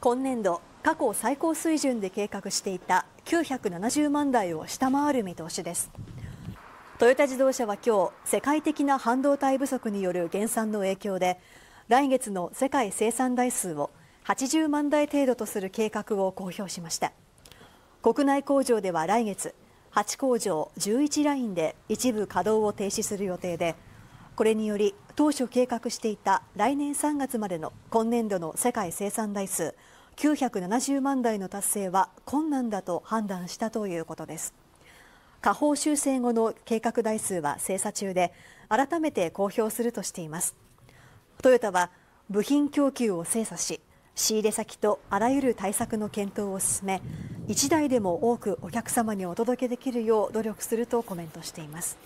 今年度過去最高水準で計画していた970万台を下回る見通しですトヨタ自動車は今日世界的な半導体不足による減産の影響で来月の世界生産台数を80万台程度とする計画を公表しました国内工場では来月8工場11ラインで一部稼働を停止する予定でこれにより当初計画していた来年3月までの今年度の世界生産台数970万台の達成は困難だと判断したということです下方修正後の計画台数は精査中で改めて公表するとしていますトヨタは部品供給を精査し仕入れ先とあらゆる対策の検討を進め1台でも多くお客様にお届けできるよう努力するとコメントしています